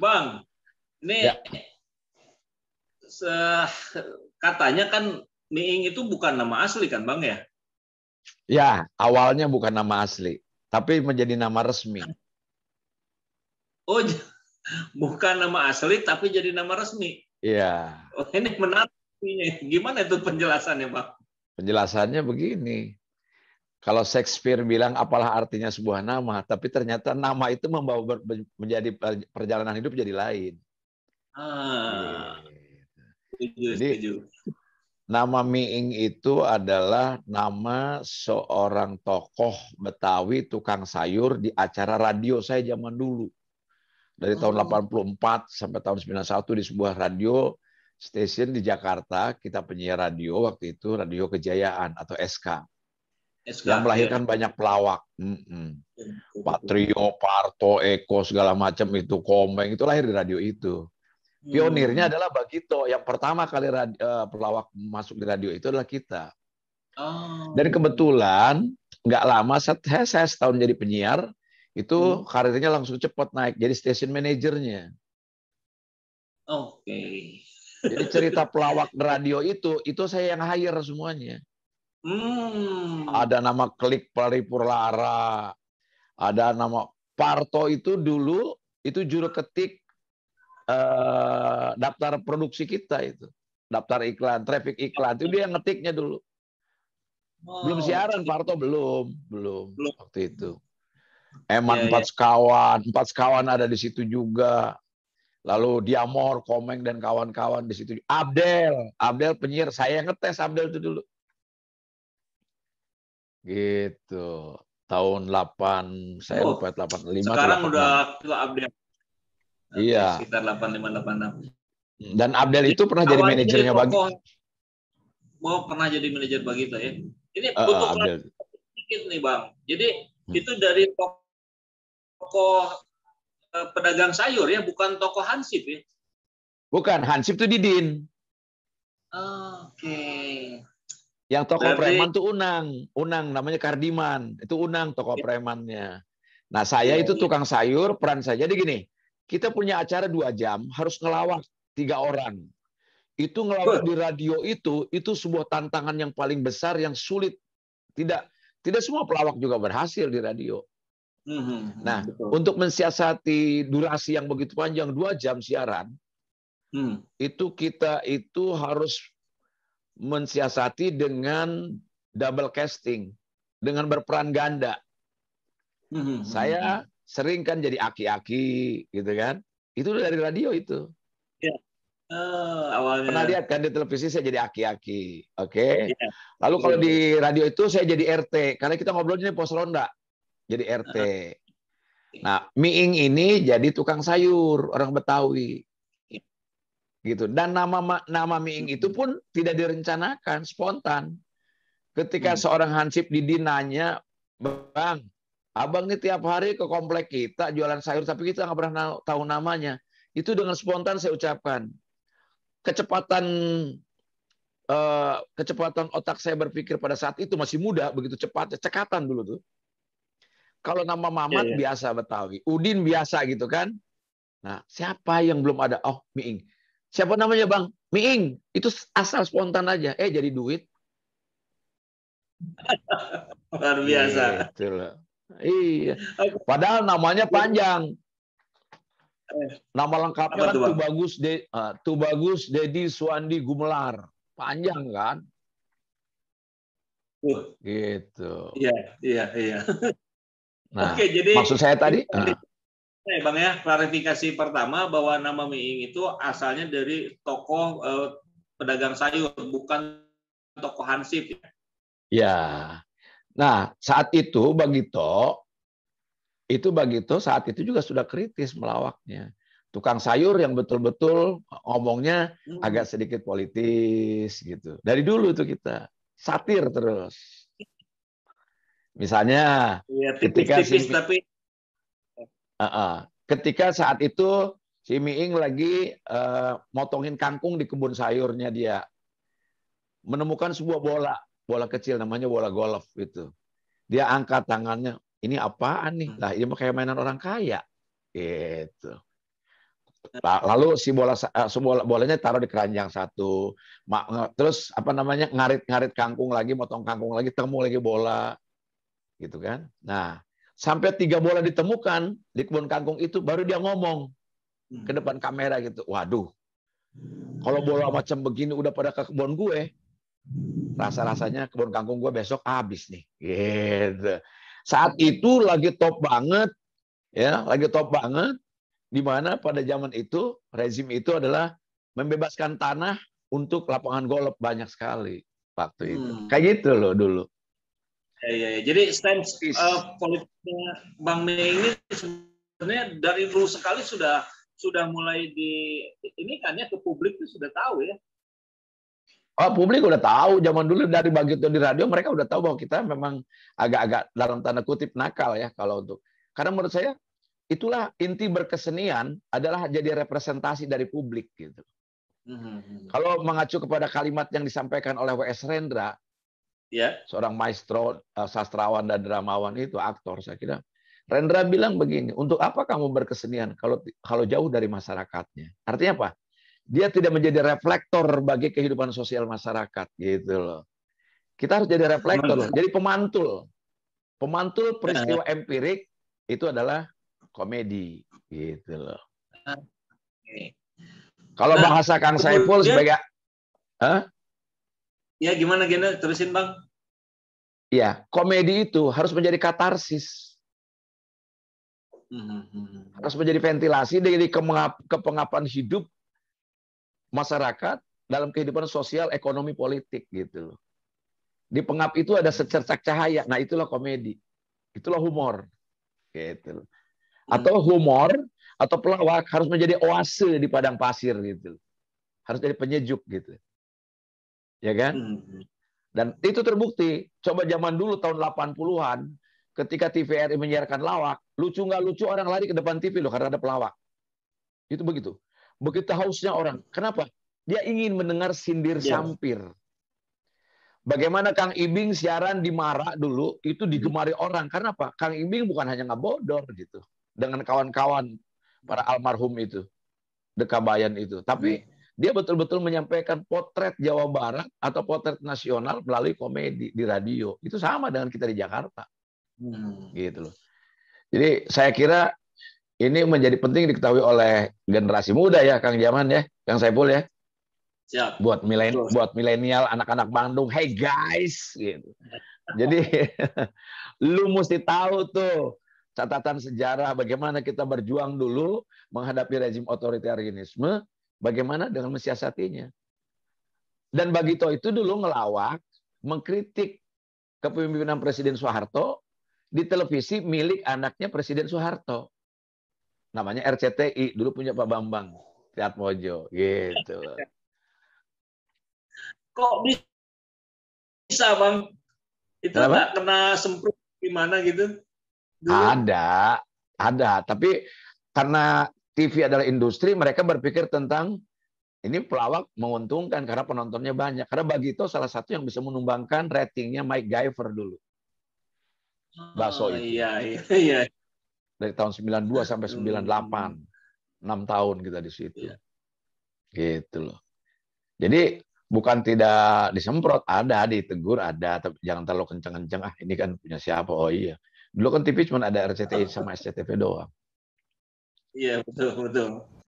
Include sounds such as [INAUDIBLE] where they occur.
Bang, ini ya. katanya kan Niing itu bukan nama asli kan Bang ya? Ya, awalnya bukan nama asli, tapi menjadi nama resmi. Oh, bukan nama asli tapi jadi nama resmi. Iya. Oh, ini menarik. Gimana itu penjelasannya, Bang? Penjelasannya begini. Kalau Shakespeare bilang apalah artinya sebuah nama, tapi ternyata nama itu membawa menjadi perjalanan hidup jadi lain. Ah. Gitu. Jadi setuju. nama Miing itu adalah nama seorang tokoh Betawi tukang sayur di acara radio saya zaman dulu. Dari tahun 84 sampai tahun 91 di sebuah radio stasiun di Jakarta, kita penyiar radio waktu itu Radio Kejayaan atau SK. SKP. yang melahirkan banyak pelawak. mm hmm Patrio, Parto, Eko segala macam itu Komeng itu lahir di radio itu. Hmm. Pionirnya adalah Bagito. Yang pertama kali radio, uh, eh, pelawak masuk di radio itu adalah kita. Oh. Dan kebetulan nggak lama saya, saya setahun jadi penyiar itu hmm. karirnya langsung cepat naik jadi station manajernya. Oke. Okay. Jadi cerita pelawak radio itu itu saya yang hire semuanya. Hmm. Ada nama Klik Paripurlara. Ada nama Parto itu dulu itu juru ketik eh, daftar produksi kita itu. Daftar iklan, traffic iklan. Itu dia ngetiknya dulu. Oh, belum siaran Parto belum, belum, belum. waktu itu. Eman ya, empat ya. sekawan, empat sekawan ada di situ juga. Lalu Diamor, Komeng dan kawan-kawan di situ. Abdel, Abdel penyiar, saya ngetes Abdel itu dulu. Gitu. Tahun 8 saya oh, lupa 85 Sekarang udah kita Abdel. Iya. Sekitar 85 86. Dan Abdel itu pernah jadi manajernya bagi. Mau pernah jadi manajer bagi ya. Ini uh, eh, butuh Abdel. sedikit nih, Bang. Jadi hmm. itu dari toko eh, pedagang sayur ya, bukan toko Hansip ya. Bukan, Hansip itu Didin. Oke. Okay. Yang toko Berarti... preman tuh Unang, Unang namanya Kardiman, itu Unang toko iya. premannya. Nah saya iya, itu iya. tukang sayur, peran saya. Jadi gini, kita punya acara dua jam, harus ngelawak tiga orang. Itu ngelawak di radio itu, itu sebuah tantangan yang paling besar, yang sulit. Tidak tidak semua pelawak juga berhasil di radio. Hmm, hmm, hmm, nah, Betul. untuk mensiasati durasi yang begitu panjang dua jam siaran, mm. itu kita itu harus mensiasati dengan double casting, dengan berperan ganda. Hmm. Saya sering kan jadi aki-aki gitu kan. Itu dari radio itu. Uh, awalnya. Pernah lihat kan di televisi saya jadi aki-aki, oke. Okay? Iya. Yeah. Lalu kalau yeah. di radio itu saya jadi RT, karena kita ngobrolnya di pos ronda, jadi RT. uh ah. Nah, Miing ini jadi tukang sayur orang Betawi gitu dan nama nama Miing itu hmm. pun tidak direncanakan spontan ketika hmm. seorang hansip didinanya bang abang ini tiap hari ke komplek kita jualan sayur tapi kita nggak pernah tahu namanya itu dengan spontan saya ucapkan kecepatan eh, kecepatan otak saya berpikir pada saat itu masih muda begitu cepat cekatan dulu tuh kalau nama Mamat yeah. Iya. biasa Betawi Udin biasa gitu kan nah siapa yang belum ada oh Miing Siapa namanya Bang? Miing. Itu asal spontan aja. Eh jadi duit. [LAUGHS] Luar biasa. Gitu iya. Padahal namanya panjang. Eh. Nama lengkapnya kan tuh bagus De, uh, ah, tuh bagus Dedi Suandi Gumelar. Panjang kan? Uh. Gitu. Iya, iya, iya. Nah, Oke, jadi maksud saya tadi, uh, Oke, Bang ya, klarifikasi pertama bahwa nama Miing itu asalnya dari tokoh eh, pedagang sayur, bukan tokoh Hansip. Ya. Iya. Nah, saat itu Bagito itu Bagito saat itu juga sudah kritis melawaknya. Tukang sayur yang betul-betul ngomongnya hmm. agak sedikit politis gitu. Dari dulu itu kita satir terus. Misalnya ya, tipis, ketika tipis, si, tapi Uh -uh. Ketika saat itu si Miing lagi uh, motongin kangkung di kebun sayurnya dia. Menemukan sebuah bola, bola kecil namanya bola golf itu. Dia angkat tangannya, ini apaan nih? Lah ini kayak mainan orang kaya. Gitu. Lalu si bola semua eh, bolanya taruh di keranjang satu. Terus apa namanya? ngarit-ngarit kangkung lagi, motong kangkung lagi, temu lagi bola. Gitu kan? Nah, Sampai tiga bola ditemukan di kebun kangkung itu, baru dia ngomong hmm. ke depan kamera gitu. Waduh, hmm. kalau bola macam begini udah pada ke kebun gue, rasa-rasanya kebun kangkung gue besok habis nih. Gitu. Saat itu lagi top banget, ya lagi top banget, di mana pada zaman itu rezim itu adalah membebaskan tanah untuk lapangan golf banyak sekali waktu itu. Hmm. Kayak gitu loh dulu. Ya ya. jadi stance uh, eh, politiknya Bang Mei ini sebenarnya dari dulu sekali sudah sudah mulai di ini kan ya ke publik itu sudah tahu ya. Oh, publik udah tahu zaman dulu dari begitu di radio mereka udah tahu bahwa kita memang agak-agak dalam tanda kutip nakal ya kalau untuk karena menurut saya itulah inti berkesenian adalah jadi representasi dari publik gitu. Mm-hmm. Kalau mengacu kepada kalimat yang disampaikan oleh W.S. Rendra, ya. Seorang maestro, eh, sastrawan dan dramawan itu aktor saya kira. Rendra bilang begini, untuk apa kamu berkesenian kalau kalau jauh dari masyarakatnya? Artinya apa? Dia tidak menjadi reflektor bagi kehidupan sosial masyarakat gitu loh. Kita harus jadi reflektor, loh. jadi pemantul. Pemantul peristiwa empirik itu adalah komedi gitu loh. Kalau nah, bahasa Kang Saiful sebagai Hah? Ya, gimana Gena? Terusin, Bang. Ya, komedi itu harus menjadi katarsis. Hmm, hmm, hmm, harus menjadi ventilasi dari kepengapan hidup masyarakat dalam kehidupan sosial, ekonomi, politik gitu loh. Di pengap itu ada secercak cahaya. Nah, itulah komedi. Itulah humor. Gitu loh. Atau humor atau pelawak harus menjadi oase di padang pasir gitu. Harus jadi penyejuk gitu ya kan? Hmm. Dan itu terbukti. Coba zaman dulu tahun 80-an, ketika TVRI menyiarkan lawak, lucu nggak lucu orang lari ke depan TV loh karena ada pelawak. Itu begitu. Begitu hausnya orang. Kenapa? Dia ingin mendengar sindir ya. sampir. Bagaimana Kang Ibing siaran di Mara dulu itu digemari orang. Karena apa? Kang Ibing bukan hanya nggak bodor gitu dengan kawan-kawan para almarhum itu, dekabayan itu. Tapi dia betul-betul menyampaikan potret Jawa Barat atau potret nasional melalui komedi di radio. Itu sama dengan kita di Jakarta. Hmm. Gitu loh. Jadi saya kira ini menjadi penting diketahui oleh generasi muda ya Kang Jaman ya, Kang Saiful ya. Siap. Buat milen buat milenial anak-anak Bandung, hey guys gitu. [LAUGHS] Jadi [LAUGHS] lu mesti tahu tuh catatan sejarah bagaimana kita berjuang dulu menghadapi rezim otoritarianisme, Bagaimana dengan mensiasatinya? Dan Bagito itu dulu ngelawak, mengkritik kepemimpinan Presiden Soeharto di televisi milik anaknya Presiden Soeharto. Namanya RCTI, dulu punya Pak Bambang Mojo gitu. Kok bisa, Bang? Itu Kenapa? kena semprot gimana gitu? Dulu. Ada, ada. Tapi karena TV adalah industri, mereka berpikir tentang ini pelawak menguntungkan karena penontonnya banyak. Karena Bagito salah satu yang bisa menumbangkan ratingnya Mike Giver dulu. Baso oh, itu. Oh, iya, iya, iya. Dari tahun 92 sampai 98. Hmm. 6 tahun kita di situ. Iya. Gitu loh. Jadi bukan tidak disemprot, ada, ditegur, ada. Tapi jangan terlalu kenceng-kenceng. Ah, ini kan punya siapa? Oh iya. Dulu kan TV cuma ada RCTI sama SCTV doang. Iya betul betul.